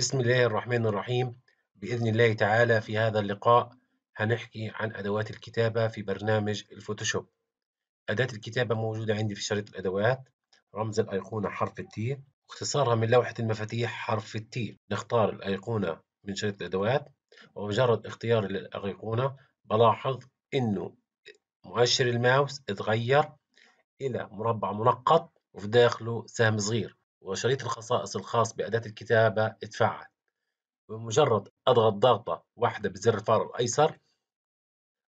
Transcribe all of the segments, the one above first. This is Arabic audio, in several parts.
بسم الله الرحمن الرحيم بإذن الله تعالى في هذا اللقاء هنحكي عن أدوات الكتابة في برنامج الفوتوشوب أداة الكتابة موجودة عندي في شريط الأدوات رمز الأيقونة حرف التي واختصارها من لوحة المفاتيح حرف التي نختار الأيقونة من شريط الأدوات ومجرد اختيار الأيقونة بلاحظ إنه مؤشر الماوس اتغير إلى مربع منقط وفي داخله سهم صغير وشريط الخصائص الخاص بأداة الكتابة اتفعل بمجرد أضغط ضغطة واحدة بزر الفار الأيسر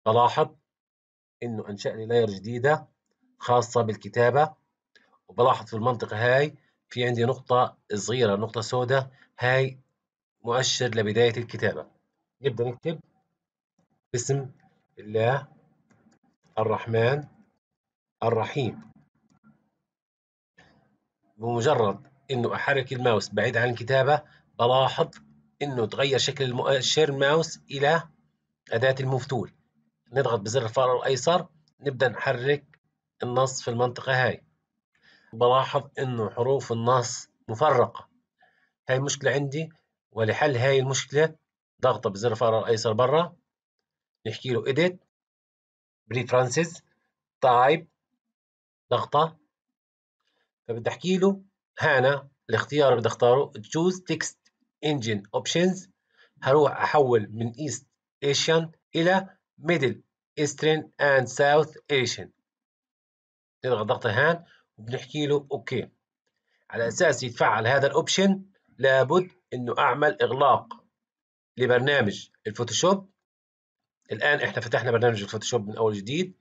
بلاحظ إنه أنشأ لي لاير جديدة خاصة بالكتابة وبلاحظ في المنطقة هاي في عندي نقطة صغيرة نقطة سوداء هاي مؤشر لبداية الكتابة نبدأ نكتب بسم الله الرحمن الرحيم بمجرد انه احرك الماوس بعيد عن الكتابه بلاحظ انه تغير شكل المؤشر الماوس الى اداه الموف تول نضغط بزر الفار الايسر نبدا نحرك النص في المنطقه هاي بلاحظ انه حروف النص مفرقه هاي مشكله عندي ولحل هاي المشكله ضغطه بزر الفار الايسر برا نحكي له edit preferences type ضغطه فبدي احكي له هنا الاختيار بدي اختاره تشوز تكست انجن اوبشنز هروح احول من ايست ايشن الى ميدل ايسترن اند ساوث ايشن نضغط ضغط هان وبنحكي له اوكي على اساس يتفعل هذا الاوبشن لابد انه اعمل اغلاق لبرنامج الفوتوشوب الان احنا فتحنا برنامج الفوتوشوب من اول جديد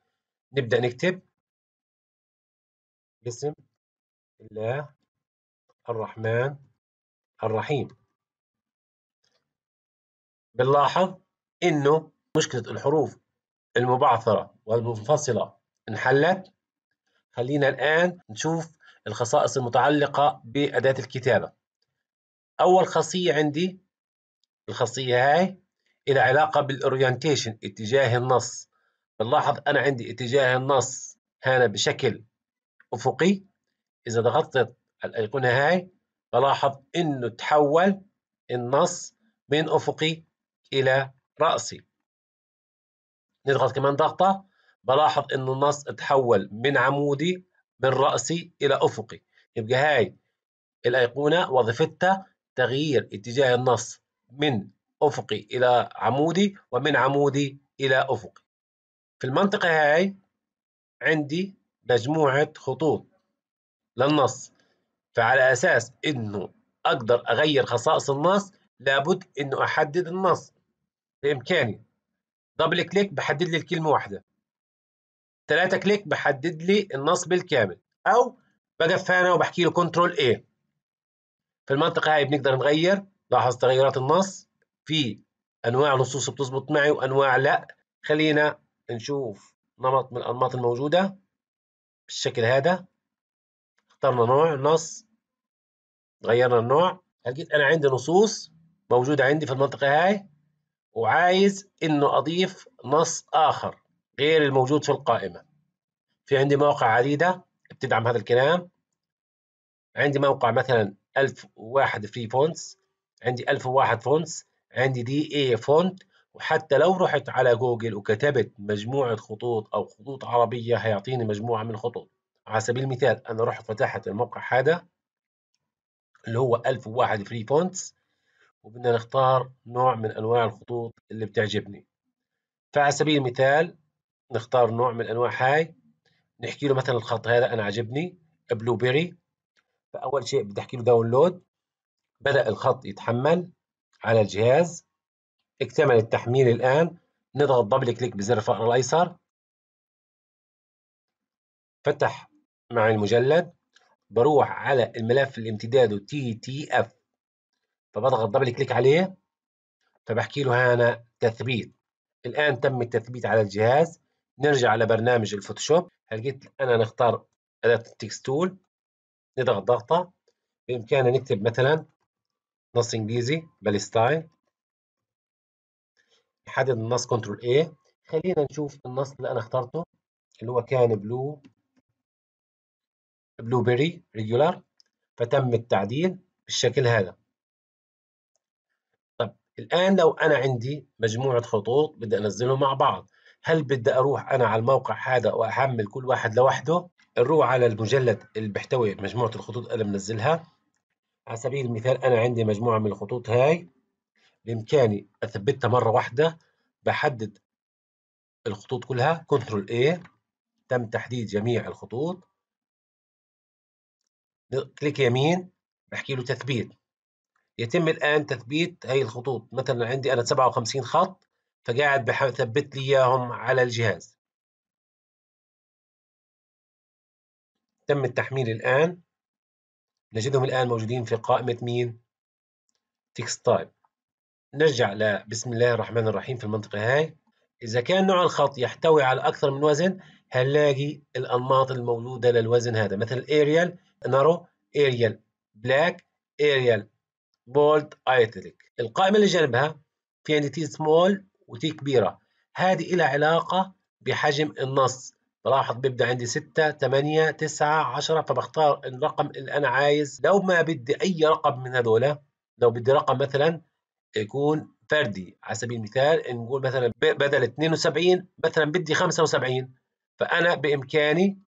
نبدا نكتب اسم الله الرحمن الرحيم بنلاحظ انه مشكله الحروف المبعثره والمنفصله انحلت خلينا الان نشوف الخصائص المتعلقه باداه الكتابه اول خاصيه عندي الخاصيه هاي إلى علاقه بالاورينتيشن اتجاه النص بنلاحظ انا عندي اتجاه النص هنا بشكل افقي إذا ضغطت على الأيقونة هاي بلاحظ إنه تحول النص من أفقي إلى رأسي نضغط كمان ضغطة بلاحظ إنه النص تحول من عمودي من رأسي إلى أفقي يبقى هاي الأيقونة وظيفتها تغيير اتجاه النص من أفقي إلى عمودي ومن عمودي إلى أفقي في المنطقة هاي عندي مجموعة خطوط للنص فعلى أساس إنه أقدر أغير خصائص النص لابد إنه أحدد النص بإمكاني دبل كليك بحدد لي الكلمة واحدة ثلاثة كليك بحدد لي النص بالكامل أو بقف هنا وبحكي له كنترول اي في المنطقة هاي بنقدر نغير لاحظ تغيرات النص في أنواع نصوص بتزبط معي وأنواع لأ خلينا نشوف نمط من الأنماط الموجودة بالشكل هذا اخترنا نوع نص غيرنا النوع لقيت انا عندي نصوص موجوده عندي في المنطقه هاي وعايز انه اضيف نص اخر غير الموجود في القائمه في عندي مواقع عديده بتدعم هذا الكلام عندي موقع مثلا 1001 فري فونتس عندي 1001 فونتس عندي دي اي فونت وحتى لو رحت على جوجل وكتبت مجموعة خطوط أو خطوط عربية هيعطيني مجموعة من الخطوط على سبيل المثال انا رحت فتحت الموقع هذا اللي هو 1001 فري فونتس وبدنا نختار نوع من انواع الخطوط اللي بتعجبني فعلى سبيل المثال نختار نوع من انواع هاي نحكي له مثلا الخط هذا انا عجبني بلو بيري فاول شيء بدي احكي له داونلود بدا الخط يتحمل على الجهاز اكتمل التحميل الان نضغط دبل كليك بزر الفأر الايسر فتح مع المجلد بروح على الملف اللي امتداده تي تي اف فبضغط دبل كليك عليه فبحكي له هنا تثبيت الان تم التثبيت على الجهاز نرجع لبرنامج الفوتوشوب لقيت انا نختار اداه التكست تول نضغط ضغطه بامكاننا نكتب مثلا نص انجليزي بالستايل نحدد النص كنترول A خلينا نشوف النص اللي انا اخترته اللي هو كان بلو بلو بيري ريجولار فتم التعديل بالشكل هذا طب الآن لو أنا عندي مجموعة خطوط بدي أنزلهم مع بعض هل بدي أروح أنا على الموقع هذا وأحمل كل واحد لوحده نروح على المجلد اللي بيحتوي مجموعة الخطوط اللي منزلها على سبيل المثال أنا عندي مجموعة من الخطوط هاي بإمكاني أثبتها مرة واحدة بحدد الخطوط كلها كنترول A تم تحديد جميع الخطوط كليك يمين بحكي له تثبيت يتم الآن تثبيت هي الخطوط مثلا عندي أنا 57 خط فقاعد بثبت لي إياهم على الجهاز تم التحميل الآن نجدهم الآن موجودين في قائمة مين؟ تكست تايب نرجع لبسم الله الرحمن الرحيم في المنطقة هاي إذا كان نوع الخط يحتوي على أكثر من وزن هنلاقي الأنماط الموجودة للوزن هذا مثل الأريال نارو اريال بلاك اريال بولد italic القائمة اللي جنبها في عندي تي سمول وتي كبيرة هذه لها علاقة بحجم النص بلاحظ بيبدأ عندي 6 8 9 10 فبختار الرقم اللي أنا عايز لو ما بدي أي رقم من هذول لو بدي رقم مثلا يكون فردي على سبيل المثال نقول مثلا بدل 72 مثلا بدي 75 فأنا بإمكاني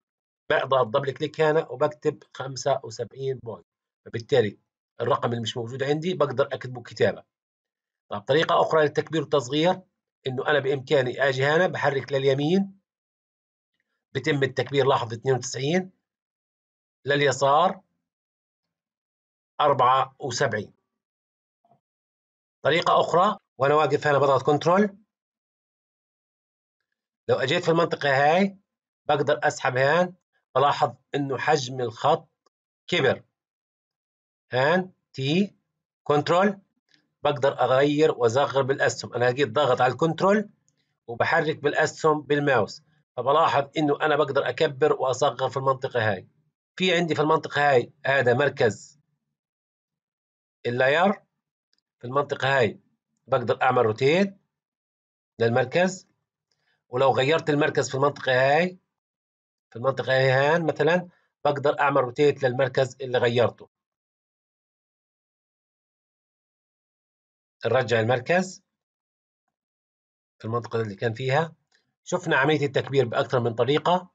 بضغط دبل كليك هنا وبكتب 75 بوينت فبالتالي الرقم اللي مش موجود عندي بقدر اكتبه كتابه طب طريقه اخرى للتكبير والتصغير انه انا بامكاني اجي هنا بحرك لليمين بتم التكبير لاحظ 92 لليسار 74 طريقة أخرى وأنا واقف هنا بضغط كنترول لو أجيت في المنطقة هاي بقدر أسحب هان بلاحظ انه حجم الخط كبر هان تي كنترول بقدر اغير واصغر بالاسهم انا جيت ضغط على الكنترول وبحرك بالاسهم بالماوس فبلاحظ انه انا بقدر اكبر واصغر في المنطقه هاي في عندي في المنطقه هاي هذا مركز اللاير في المنطقه هاي بقدر اعمل روتيت للمركز ولو غيرت المركز في المنطقه هاي في المنطقة هان مثلا بقدر أعمل روتيت للمركز اللي غيرته نرجع المركز في المنطقة اللي كان فيها شفنا عملية التكبير بأكثر من طريقة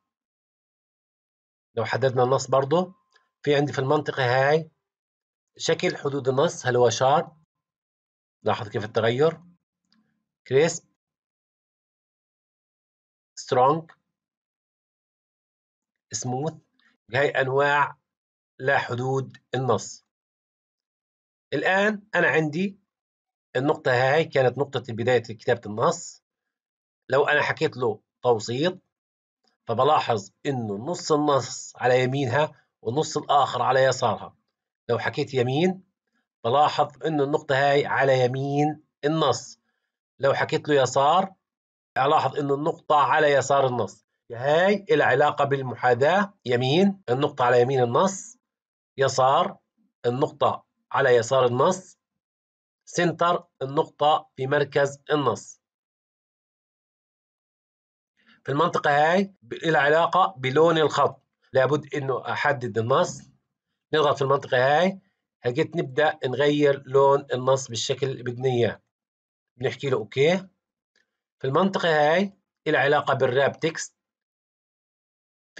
لو حددنا النص برضه في عندي في المنطقة هاي شكل حدود النص هل هو شارب لاحظ كيف التغير كريسب سترونج سموث هاي أنواع لا حدود النص الآن أنا عندي النقطة هاي كانت نقطة بداية كتابة النص لو أنا حكيت له توسيط فبلاحظ إنه نص النص على يمينها والنص الآخر على يسارها لو حكيت يمين بلاحظ إنه النقطة هاي على يمين النص لو حكيت له يسار ألاحظ إنه النقطة على يسار النص هاي العلاقة بالمحاذاة يمين النقطة على يمين النص يسار النقطة على يسار النص سنتر النقطة في مركز النص في المنطقة هاي العلاقة بلون الخط لابد انه احدد النص نضغط في المنطقة هاي هجيت نبدأ نغير لون النص بالشكل اللي بدنا اياه بنحكي له اوكي في المنطقة هاي العلاقة بالراب تكست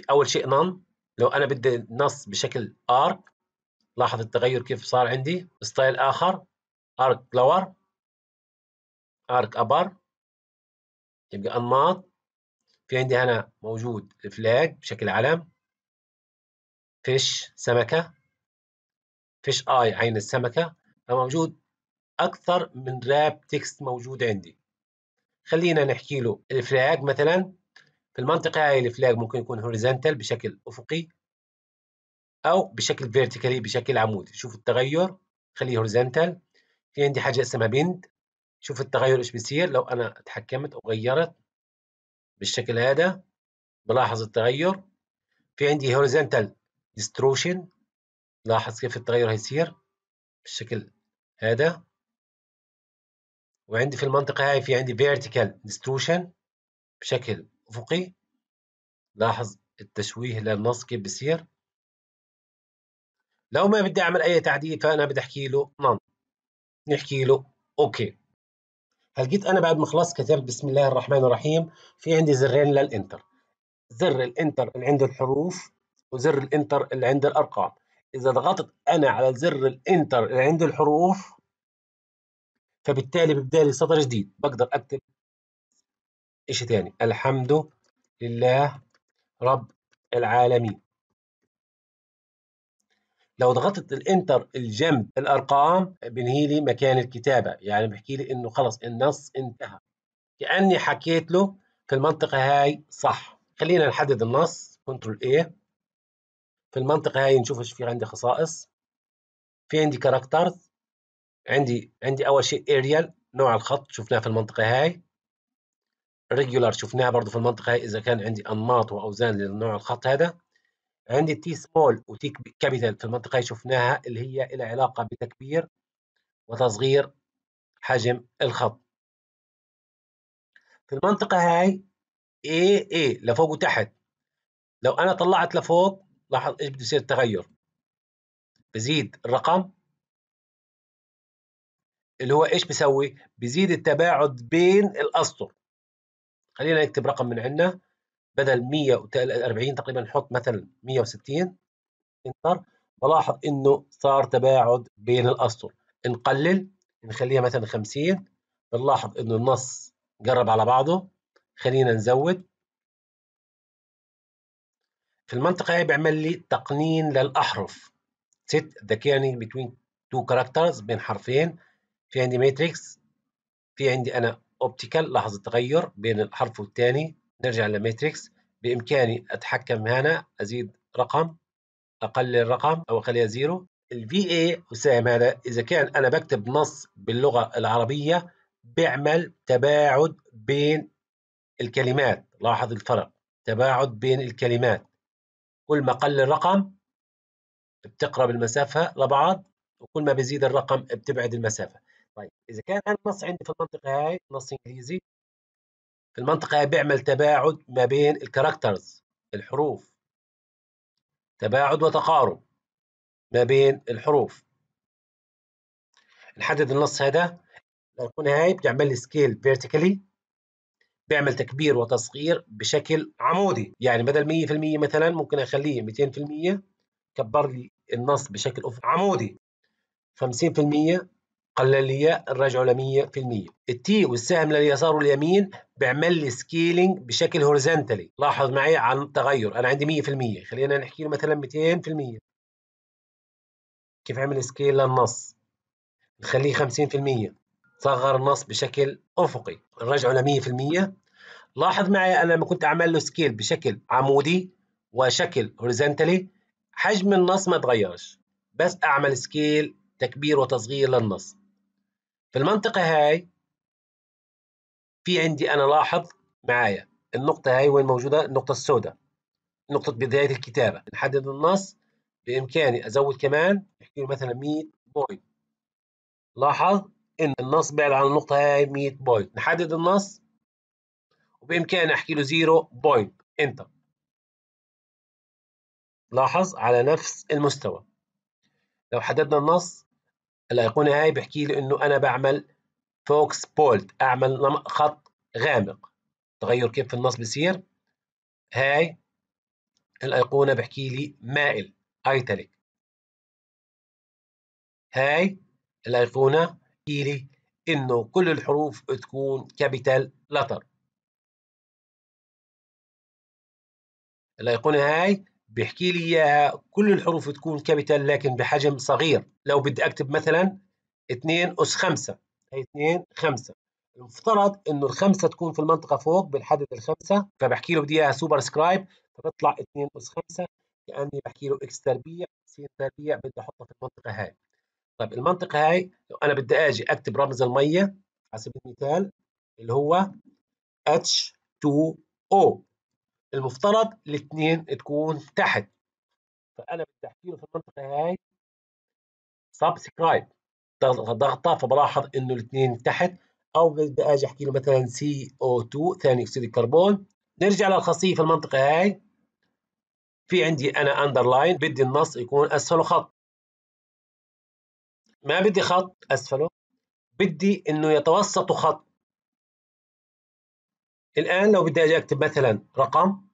اول شيء نون لو انا بدي نص بشكل ارك لاحظ التغير كيف صار عندي ستايل اخر ارك لور ارك ابر يبقى انماط في عندي هنا موجود فلاج بشكل علم فيش سمكة فيش اي عين السمكة فموجود أكثر من راب تكست موجود عندي خلينا نحكي له الفلاج مثلا في المنطقة هاي الفلاج ممكن يكون هوريزنتال بشكل أفقي أو بشكل فيرتيكالي بشكل عمودي شوف التغير خليه هوريزنتال في عندي حاجة اسمها بند شوف التغير إيش بيصير لو أنا تحكمت أو غيرت بالشكل هذا بلاحظ التغير في عندي هوريزنتال ديستروشن لاحظ كيف التغير هيصير بالشكل هذا وعندي في المنطقة هاي في عندي vertical distortion بشكل أفقي لاحظ التشويه للنص كيف بصير لو ما بدي أعمل أي تعديل فأنا بدي أحكي له نون نعم. نحكي له أوكي هل جيت أنا بعد ما خلصت كتبت بسم الله الرحمن الرحيم في عندي زرين للإنتر زر الإنتر اللي عنده الحروف وزر الإنتر اللي عنده الأرقام إذا ضغطت أنا على زر الإنتر اللي عنده الحروف فبالتالي ببدأ لي سطر جديد بقدر أكتب إيش تاني الحمد لله رب العالمين لو ضغطت الانتر الجنب الارقام بنهي لي مكان الكتابه يعني بحكي لي انه خلص النص انتهى كاني حكيت له في المنطقه هاي صح خلينا نحدد النص كنترول اي في المنطقه هاي نشوف ايش في عندي خصائص في عندي كاركترز عندي عندي اول شيء اريال نوع الخط شفناه في المنطقه هاي ريجولار شفناها برضو في المنطقة إذا كان عندي أنماط وأوزان لنوع الخط هذا عندي تي سمول وتي كابيتال في المنطقة شفناها اللي هي لها علاقة بتكبير وتصغير حجم الخط في المنطقة هاي A A لفوق وتحت لو أنا طلعت لفوق لاحظ إيش بده يصير التغير بزيد الرقم اللي هو إيش بسوي بزيد التباعد بين الأسطر خلينا نكتب رقم من عندنا بدل 140 تقريبا نحط مثلا 160 انتر بلاحظ انه صار تباعد بين الاسطر نقلل نخليها مثلا 50 بنلاحظ انه النص قرب على بعضه خلينا نزود في المنطقة هي بيعمل لي تقنين للأحرف set the kerning between two characters بين حرفين في عندي ماتريكس في عندي أنا اوبتيكال لاحظ التغير بين الحرف والثاني نرجع لماتريكس بامكاني اتحكم هنا ازيد رقم اقلل الرقم او اخليها زيرو الفي اي وسام هذا اذا كان انا بكتب نص باللغه العربيه بيعمل تباعد بين الكلمات لاحظ الفرق تباعد بين الكلمات كل ما قل الرقم بتقرب المسافه لبعض وكل ما بزيد الرقم بتبعد المسافه طيب اذا كان انا النص عندي في المنطقه هاي نص انجليزي في المنطقه هاي بيعمل تباعد ما بين الكاركترز الحروف تباعد وتقارب ما بين الحروف نحدد النص هذا الايقونه هاي بتعمل لي سكيل فيرتيكالي بيعمل تكبير وتصغير بشكل عمودي يعني بدل 100% مثلا ممكن اخليه 200% كبر لي النص بشكل عمودي 50% قال الياء الرجعه لمية في المية التي والسهم لليسار واليمين بيعمل لي سكيلينج بشكل هوريزونتالي لاحظ معي عن التغير انا عندي 100% خلينا نحكي له مثلا 200% كيف عمل سكيل للنص نخليه 50% صغر النص بشكل افقي الرجعه ل 100% لاحظ معي انا لما كنت اعمل له سكيل بشكل عمودي وشكل هوريزونتالي حجم النص ما تغيرش بس اعمل سكيل تكبير وتصغير للنص في المنطقة هاي في عندي أنا لاحظ معايا النقطة هاي وين موجودة النقطة السوداء نقطة بداية الكتابة نحدد النص بإمكاني أزود كمان نحكي مثلا 100 بوينت لاحظ إن النص بعد عن النقطة هاي 100 بوينت نحدد النص وبإمكاني أحكي له 0 بوينت إنتر لاحظ على نفس المستوى لو حددنا النص الأيقونة هاي بحكي لي إنه أنا بعمل فوكس بولت أعمل خط غامق تغير كيف في النص بصير هاي الأيقونة بحكي لي مائل ايتاليك هاي الأيقونة بحكي لي إنه كل الحروف تكون كابيتال لتر الأيقونة هاي بيحكي لي اياها كل الحروف تكون كابيتال لكن بحجم صغير لو بدي اكتب مثلا 2 اس 5 هي 2 5 المفترض انه الخمسه تكون في المنطقه فوق بنحدد الخمسه فبحكي له بدي اياها سوبر سكرايب فبطلع 2 اس 5 كاني بحكي له اكس تربيع سين تربيع بدي احطها في المنطقه هاي طيب المنطقه هاي لو انا بدي اجي اكتب رمز الميه على سبيل المثال اللي هو H2O المفترض الاثنين تكون تحت فانا بالتحكير في المنطقه هاي سبسكرايب ضغطه فبلاحظ انه الاثنين تحت او بدي اجي احكي له مثلا سي او 2 ثاني اكسيد الكربون نرجع للخاصيه في المنطقه هاي في عندي انا اندرلاين بدي النص يكون اسفله خط ما بدي خط اسفله بدي انه يتوسط خط الان لو بدي اجي اكتب مثلا رقم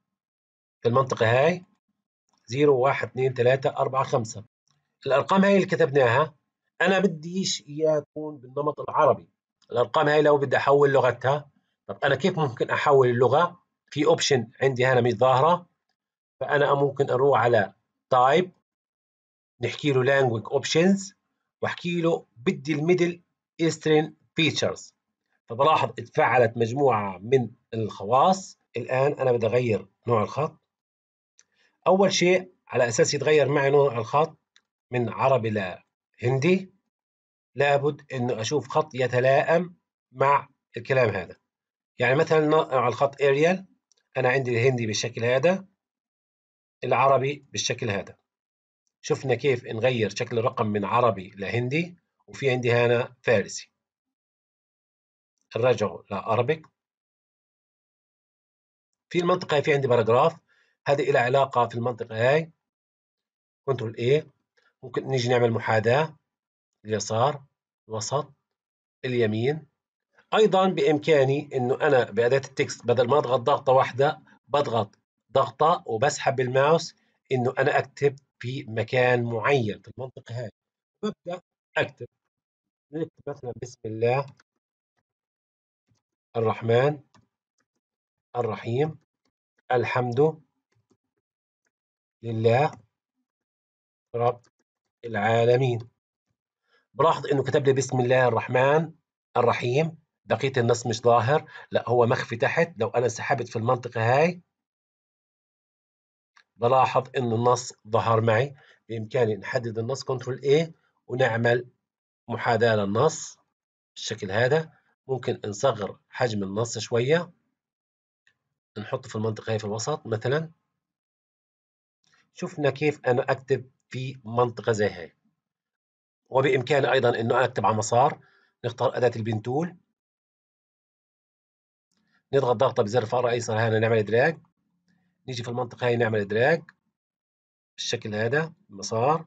في المنطقة هاي 0 1 2 3 4 5 الأرقام هاي اللي كتبناها أنا بديش إياها تكون بالنمط العربي الأرقام هاي لو بدي أحول لغتها طب أنا كيف ممكن أحول اللغة في أوبشن عندي هنا مش ظاهرة فأنا ممكن أروح على تايب نحكي له لانجوج اوبشنز واحكي له بدي الميدل ايسترن فيتشرز فبلاحظ اتفعلت مجموعه من الخواص الان انا بدي اغير نوع الخط أول شيء على أساس يتغير معي لون الخط من عربي لهندي لابد إنه أشوف خط يتلائم مع الكلام هذا يعني مثلا على الخط أريال أنا عندي الهندي بالشكل هذا العربي بالشكل هذا شفنا كيف نغير شكل الرقم من عربي لهندي وفي عندي هنا فارسي نرجعه لأربك في المنطقة في عندي باراجراف هذه لها علاقة في المنطقة هاي كنترول A إيه. ممكن نيجي نعمل محاذاة اليسار الوسط اليمين أيضا بإمكاني إنه أنا بأداة التكست بدل ما أضغط ضغطة واحدة بضغط ضغطة وبسحب بالماوس إنه أنا أكتب في مكان معين في المنطقة هاي ببدأ أكتب نكتب مثلا بسم الله الرحمن الرحيم الحمد لله رب العالمين بلاحظ انه كتب لي بسم الله الرحمن الرحيم بقيه النص مش ظاهر لا هو مخفي تحت لو انا سحبت في المنطقه هاي بلاحظ انه النص ظهر معي بامكاني نحدد النص كنترول A إيه ونعمل محاذاه للنص بالشكل هذا ممكن نصغر حجم النص شويه نحطه في المنطقه هي في الوسط مثلا شفنا كيف أنا أكتب في منطقة زي هاي وبإمكاني أيضا أنه أكتب على مسار نختار أداة البنتول نضغط ضغطة بزر الفأر أيسر هنا نعمل دراج نيجي في المنطقة هاي نعمل دراج بالشكل هذا مسار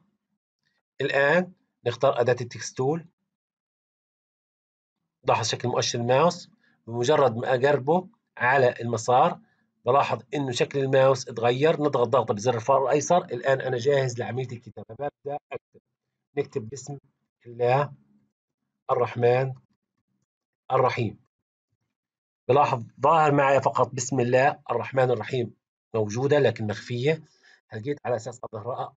الآن نختار أداة التكستول لاحظ شكل مؤشر الماوس بمجرد ما أقربه على المسار بلاحظ انه شكل الماوس اتغير نضغط ضغطه بزر الفار الايسر الان انا جاهز لعمليه الكتابه ببدا اكتب نكتب باسم الله الرحمن الرحيم بلاحظ ظاهر معي فقط بسم الله الرحمن الرحيم موجوده لكن مخفيه هل جيت على اساس اظهرها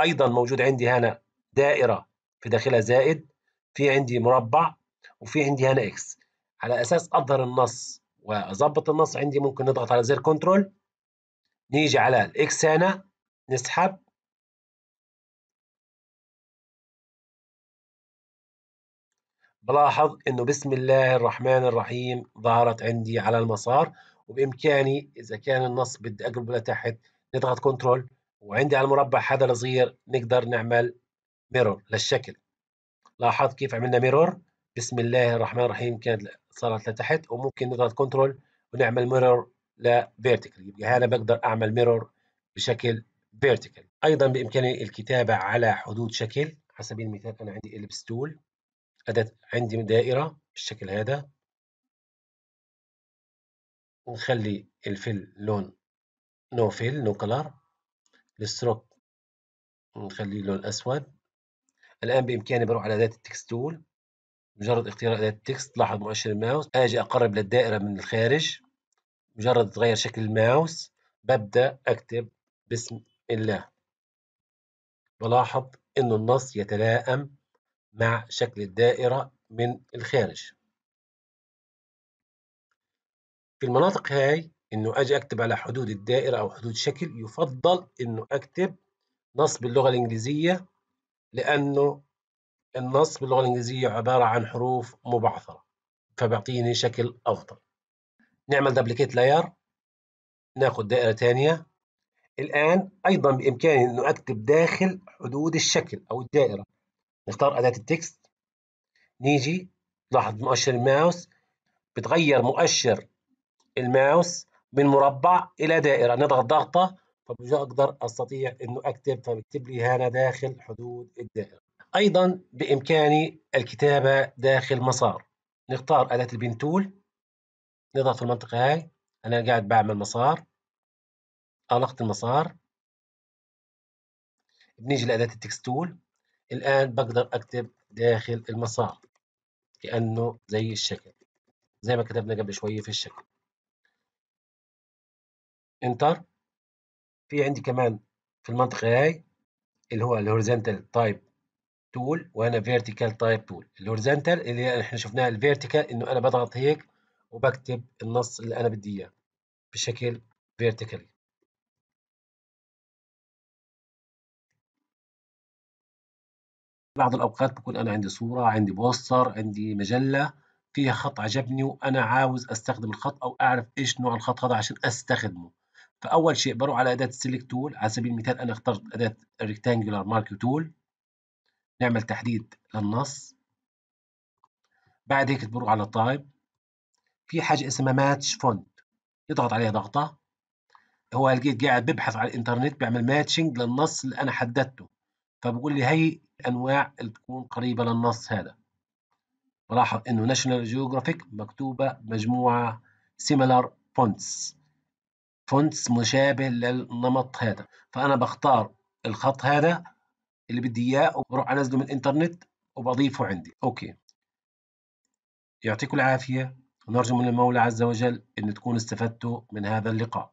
ايضا موجود عندي هنا دائره في داخلها زائد في عندي مربع وفي عندي هنا اكس على اساس اظهر النص واظبط النص عندي ممكن نضغط على زر كنترول نيجي على الاكس هنا نسحب بلاحظ انه بسم الله الرحمن الرحيم ظهرت عندي على المسار وبامكاني اذا كان النص بدي اقلبه لتحت نضغط كنترول وعندي على المربع هذا الصغير نقدر نعمل ميرور للشكل لاحظت كيف عملنا ميرور بسم الله الرحمن الرحيم كانت صارت لتحت وممكن نضغط كنترول ونعمل ميرور لفيرتيكال يبقى هنا بقدر اعمل ميرور بشكل فيرتيكال ايضا بامكاني الكتابه على حدود شكل على سبيل المثال انا عندي البس تول اداه عندي دائره بالشكل هذا نخلي الفيل لون نو فيل نو كلر الستروك نخليه لون اسود الان بامكاني بروح على اداه التكست تول مجرد اختيار أداة التكست لاحظ مؤشر الماوس آجي أقرب للدائرة من الخارج مجرد تغير شكل الماوس ببدأ أكتب بسم الله بلاحظ انه النص يتلائم مع شكل الدائرة من الخارج في المناطق هاي إنه أجي أكتب على حدود الدائرة أو حدود شكل يفضل إنه أكتب نص باللغة الإنجليزية لأنه النص باللغة الإنجليزية عبارة عن حروف مبعثرة فبيعطيني شكل أفضل نعمل دبليكيت لاير ناخد دائرة تانية الآن أيضا بإمكاني أنه أكتب داخل حدود الشكل أو الدائرة نختار أداة التكست نيجي لاحظ مؤشر الماوس بتغير مؤشر الماوس من مربع إلى دائرة نضغط ضغطة فبقدر أستطيع أنه أكتب فبكتب لي هنا داخل حدود الدائرة أيضا بإمكاني الكتابة داخل مسار نختار أداة البنتول نضغط في المنطقة هاي أنا قاعد بعمل مسار أغلقت المسار بنيجي لأداة التكستول الآن بقدر أكتب داخل المسار كأنه زي الشكل زي ما كتبنا قبل شوية في الشكل انتر في عندي كمان في المنطقة هاي اللي هو الهوريزنتال تايب تول وانا فيرتيكال تايب تول الهوريزونتال اللي احنا شفناها الفيرتيكال انه انا بضغط هيك وبكتب النص اللي انا بدي اياه بشكل فيرتيكالي بعض الاوقات بكون انا عندي صوره عندي بوستر عندي مجله فيها خط عجبني وانا عاوز استخدم الخط او اعرف ايش نوع الخط هذا عشان استخدمه فاول شيء بروح على اداه السيلكت تول على سبيل المثال انا اخترت اداه الريكتانجولار مارك تول نعمل تحديد للنص بعد هيك بنروح على تايب في حاجه اسمها ماتش فونت يضغط عليها ضغطه هو لقيت قاعد ببحث على الانترنت بيعمل ماتشنج للنص اللي انا حددته فبقول لي هي الانواع اللي تكون قريبه للنص هذا بلاحظ انه ناشونال جيوغرافيك مكتوبه مجموعه سيميلار فونتس فونتس مشابه للنمط هذا فانا بختار الخط هذا اللي بدي اياه وبروح انزله من الانترنت وبضيفه عندي اوكي يعطيكم العافيه ونرجو من المولى عز وجل ان تكونوا استفدتوا من هذا اللقاء